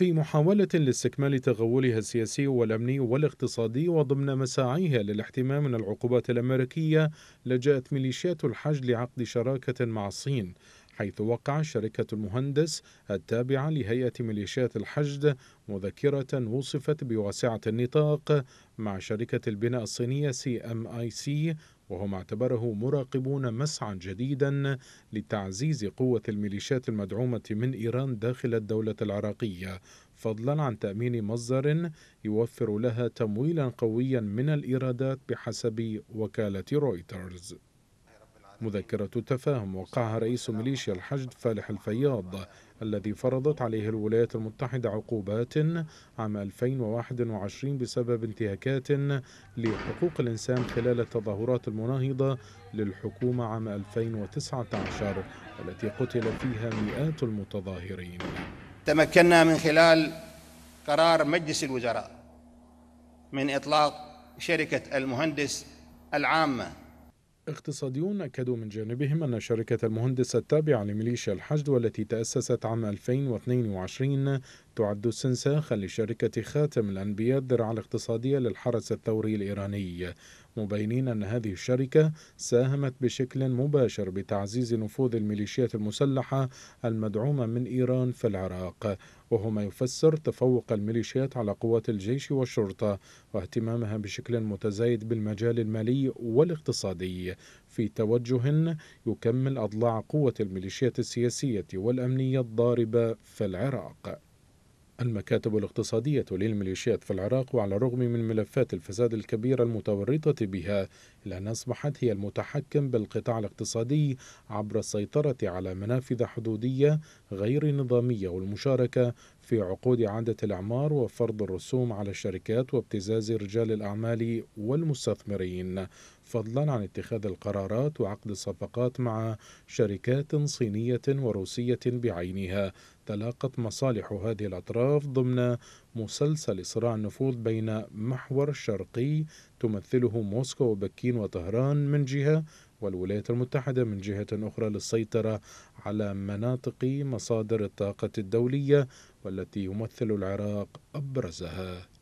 في محاولة لاستكمال تغولها السياسي والأمني والاقتصادي وضمن مساعيها للاحتماء من العقوبات الأمريكية لجأت ميليشيات الحج لعقد شراكة مع الصين حيث وقع شركة المهندس التابعة لهيئة ميليشيات الحشد مذكرة وصفت بواسعة النطاق مع شركة البناء الصينية سي ام اي سي وهم اعتبره مراقبون مسعى جديدا لتعزيز قوة الميليشيات المدعومة من إيران داخل الدولة العراقية فضلا عن تأمين مصدر يوفر لها تمويلا قويا من الإيرادات بحسب وكالة رويترز مذكرة التفاهم وقعها رئيس ميليشيا الحشد فالح الفياض الذي فرضت عليه الولايات المتحدة عقوبات عام 2021 بسبب انتهاكات لحقوق الإنسان خلال التظاهرات المناهضة للحكومة عام 2019 التي قتل فيها مئات المتظاهرين تمكنا من خلال قرار مجلس الوزراء من إطلاق شركة المهندس العامة اقتصاديون أكدوا من جانبهم أن شركة المهندس التابعة لميليشيا الحشد والتي تأسست عام 2022 تعد السنساخ لشركة خاتم الأنبياء الدرع الاقتصادية للحرس الثوري الإيراني مبينين أن هذه الشركة ساهمت بشكل مباشر بتعزيز نفوذ الميليشيات المسلحة المدعومة من إيران في العراق وهو ما يفسر تفوق الميليشيات على قوات الجيش والشرطة واهتمامها بشكل متزايد بالمجال المالي والاقتصادي في توجه يكمل أضلاع قوة الميليشيات السياسية والأمنية الضاربة في العراق المكاتب الاقتصادية للميليشيات في العراق وعلى الرغم من ملفات الفساد الكبيرة المتورطة بها إلا أن أصبحت هي المتحكم بالقطاع الاقتصادي عبر السيطرة على منافذ حدودية غير النظامية والمشاركة في عقود إعادة الإعمار وفرض الرسوم على الشركات وابتزاز رجال الأعمال والمستثمرين فضلا عن اتخاذ القرارات وعقد الصفقات مع شركات صينية وروسية بعينها تلاقت مصالح هذه الأطراف ضمن مسلسل صراع النفوذ بين محور شرقي تمثله موسكو وبكين وطهران من جهة والولايات المتحدة من جهة أخرى للسيطرة على مناطق مصادر الطاقة الدولية والتي يمثل العراق أبرزها